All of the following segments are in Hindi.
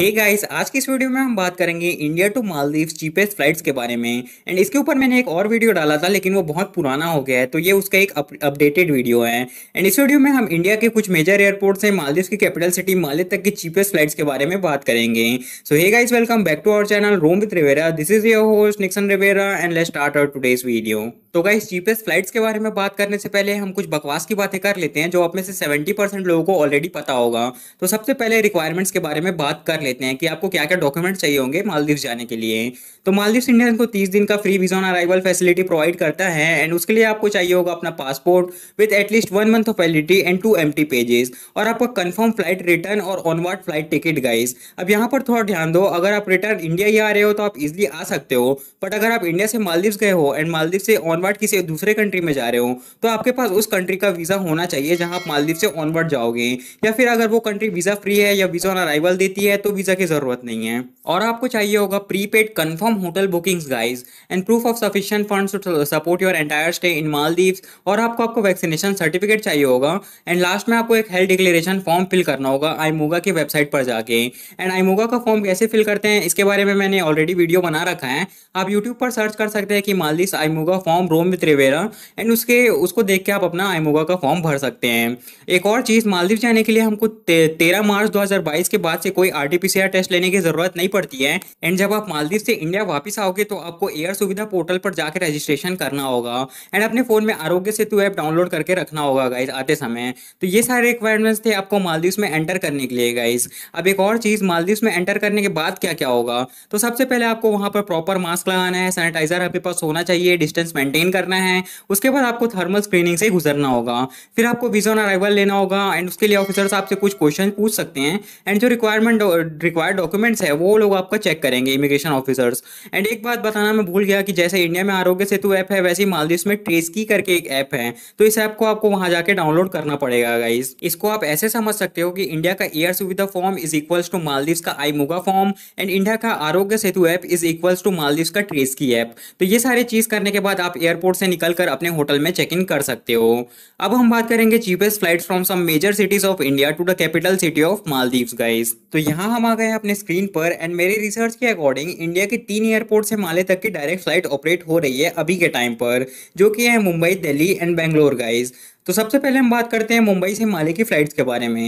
हे गाइस आज की इस वीडियो में हम बात करेंगे India to Maldives cheapest flights के बारे में एंड इसके ऊपर मैंने एक और वीडियो डाला था लेकिन वो बहुत पुराना हो गया है तो ये उसका एक अपडेटेड वीडियो है एंड इस वीडियो में हम इंडिया के कुछ मेजर एयरपोर्ट से मालदीव की कैपिटल सिटी माले तक की चीपेस्ट फ्लाइट्स के बारे में बात करेंगे so hey guys welcome back to our channel roam with Rivera this is your host Nixon Rivera and let start our today's video तो गाइस चीपेस्ट फ्लाइट्स के बारे में बात करने से पहले हम कुछ बकवास की बातें कर लेते हैं जो आप में से 70 परसेंट लोगों को ऑलरेडी पता होगा तो सबसे पहले रिक्वायरमेंट्स के बारे में बात कर लेते हैं कि आपको क्या क्या डॉक्यूमेंट चाहिए होंगे मालदीव जाने के लिए तो मालदीव इंडियन को तीस दिन का free visa on arrival facility provide करता है एंड उसके लिए आपको चाहिए होगा अपना passport with at least one month of validity and two M pages और आपका कन्फर्म फ्लाइट रिटर्न और ऑनवर्ड फ्लाइट टिकट गाइज अब यहाँ पर थोड़ा ध्यान दो अगर आप रिटर्न इंडिया ही आ रहे हो तो आप इजिली आ सकते हो बट अगर आप इंडिया से मालदीव गए हो एंड मालदीव से ऑन ऑनवर्ड किसी दूसरे कंट्री में जा रहे हो तो आपके पास उस कंट्री का वीज़ा होना चाहिए जहां आप मालदीव से ऑनवर्ड जाओगे या फिर अगर वो कंट्री वीज़ा फ्री है या वीज़ा ऑन अराइवल देती है तो वीज़ा की ज़रूरत नहीं है और आपको चाहिए होगा prepaid confirm hotel bookings guys and proof of sufficient fund support your entire stay in Maldives और आपको आपको वैक्सीनेशन सर्टिफिकेट चाहिए होगा एंड लास्ट में आपको एक हेल्थ डिक्लेरेशन फॉर्म फिल करना होगा आईमोगा की वेबसाइट पर जाके एंड आईमोगा का फॉर्म कैसे फिल करते हैं इसके बारे में मैंने ऑलरेडी वीडियो बना रखा है आप यूट्यूब पर सर्च कर सकते हैं कि Maldives IMUGA form roam with Rivera and उसके उसको देख के आप अपना आईमोगा का फॉर्म भर सकते हैं एक और चीज़ मालदीव जाने के लिए हमको ते, तेरह मार्च 2022 के बाद से कोई आर टेस्ट लेने की ज़रूरत नहीं पड़ती है एंड जब आप मालदीव से इंडिया वापस आओगे तो आपको एयर सुविधा पोर्टल पर जाकर रजिस्ट्रेशन करना होगा एंड अपने फ़ोन में आरोग्य सेतु ऐप डाउनलोड करके रखना होगा गाइज आते समय तो ये सारे रिक्वायरमेंट्स थे आपको मालदीव में एंटर करने के लिए गाइज अब एक और चीज़ मालदीव में एंटर करने के बाद क्या क्या होगा तो सबसे पहले आपको वहाँ पर प्रॉपर मास्क लगाना है सैनिटाइजर आपके पास होना चाहिए डिस्टेंस मेंटेन मेंटेन करना है उसके बाद आपको थर्मल स्क्रीनिंग से गुजरना होगा फिर आपको वीज़ा ऑन अराइवल लेना होगा एंड उसके लिए ऑफिसर्स आपसे कुछ क्वेश्चन पूछ सकते हैं एंड जो रिक्वायरमेंट रिक्वायर्ड डॉक्यूमेंट्स है वो लोग आपका चेक करेंगे इमिग्रेशन ऑफिसर्स एंड एक बात बताना मैं भूल गया कि जैसे इंडिया में आरोग्य सेतु ऐप है वैसे ही मालदीव में ट्रेसकी करके एक ऐप है तो इस ऐप को आपको वहां जाके डाउनलोड करना पड़ेगा गाइज इसको आप ऐसे समझ सकते हो कि इंडिया का air Suvidha form is equals to Maldives का IMUGA form and India का Aarogya Setu app is equals to Maldives का ट्रेसकी ऐप तो ये सारी चीज़ करने के बाद आप एयर एयरपोर्ट से निकलकर अपने होटल में चेक इन कर सकते हो अब हम बात करेंगे cheapest flight from some major cities of India to the capital city of Maldives guys तो यहाँ हम आ गए अपने स्क्रीन पर एंड मेरे रिसर्च के अकॉर्डिंग इंडिया के तीन एयरपोर्ट से माले तक की डायरेक्ट फ्लाइट ऑपरेट हो रही है अभी के टाइम पर जो कि है मुंबई दिल्ली एंड बेंगलोर गाइज तो सबसे पहले हम बात करते हैं मुंबई से माले की फ्लाइट्स के बारे में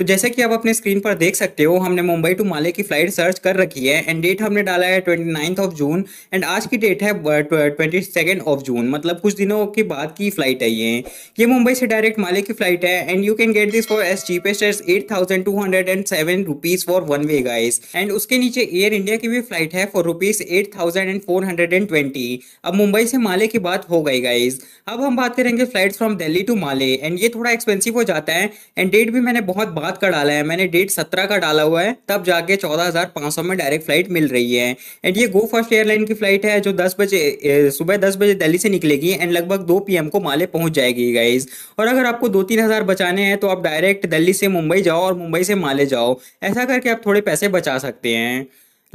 तो जैसे कि आप अपने स्क्रीन पर देख सकते हो हमने मुंबई टू माले की फ्लाइट सर्च कर रखी है एंड डेट हमने डाला है twenty ninth of June and आज की डेट है ट्वेंटी सेकेंड ऑफ जून मतलब कुछ दिनों के बाद की फ्लाइट है ये ये मुंबई से डायरेक्ट माले की फ्लाइट है and you can get this for as cheapest as eight thousand two hundred and seven rupees for one way guys and उसके नीचे एयर इंडिया की भी फ्लाइट है for rupees eight thousand and four hundred and twenty अब मुंबई से माले की बात हो गई गाइज अब हम बात करेंगे flight from Delhi to Male and ये थोड़ा एक्सपेंसिव हो जाता है एंड डेट भी मैंने बहुत बाद का डाला है मैंने डेट सत्रह का डाला हुआ है तब जाके चौदह हजार पाँच सौ में डायरेक्ट फ्लाइट मिल रही है एंड ये गो फर्स्ट एयरलाइन की फ्लाइट है जो दस बजे सुबह दस बजे दिल्ली से निकलेगी एंड लगभग दो पी को माले पहुंच जाएगी गाइज और अगर आपको दो तीन हज़ार बचाने हैं तो आप डायरेक्ट दिल्ली से मुंबई जाओ और मुंबई से माले जाओ ऐसा करके आप थोड़े पैसे बचा सकते हैं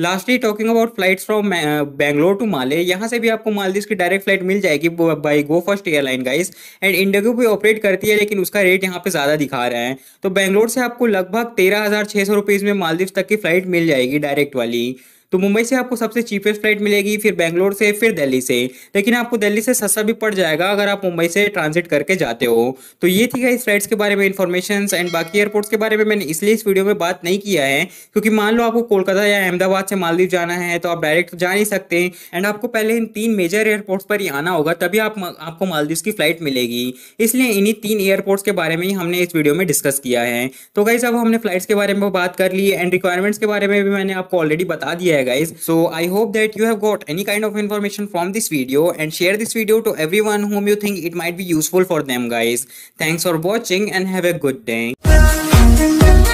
lastly talking about flight from Bangalore to Male यहाँ से भी आपको मालदीव की डायरेक्ट फ्लाइट मिल जाएगी by Go First airline guys and IndiGo भी ऑपरेट करती है लेकिन उसका रेट यहाँ पे ज़्यादा दिखा रहे हैं तो बैंगलोर से आपको लगभग तेरह हज़ार छह सौ रुपीज़ में मालदीव तक की फ्लाइट मिल जाएगी डायरेक्ट वाली तो मुंबई से आपको सबसे चीपेस्ट फ्लाइट मिलेगी फिर बैंगलोर से फिर दिल्ली से लेकिन आपको दिल्ली से सस्ता भी पड़ जाएगा अगर आप मुंबई से ट्रांसिट करके जाते हो तो ये थी इस फ्लाइट्स के बारे में इन्फॉर्मेशन एंड बाकी एयरपोर्ट्स के बारे में मैंने इसलिए इस वीडियो में बात नहीं किया है क्योंकि मान लो आपको कोलकाता या अहमदाबाद से मालदीव जाना है तो आप डायरेक्ट जा नहीं सकते एंड आपको पहले इन तीन मेजर एयरपोर्ट्स पर ही आना होगा तभी आप आपको मालदीव की फ्लाइट मिलेगी इसलिए इन्हीं तीन एयरपोर्ट्स के बारे में ही हमने इस वीडियो में डिस्कस किया है तो गाइज अब हमने फ्लाइट्स के बारे में बात कर ली एंड रिक्वायरमेंट्स के बारे में भी मैंने आपको ऑलरेडी बता दिया है guys so i hope that you have got any kind of information from this video and share this video to everyone whom you think it might be useful for them guys thanks for watching and have a good day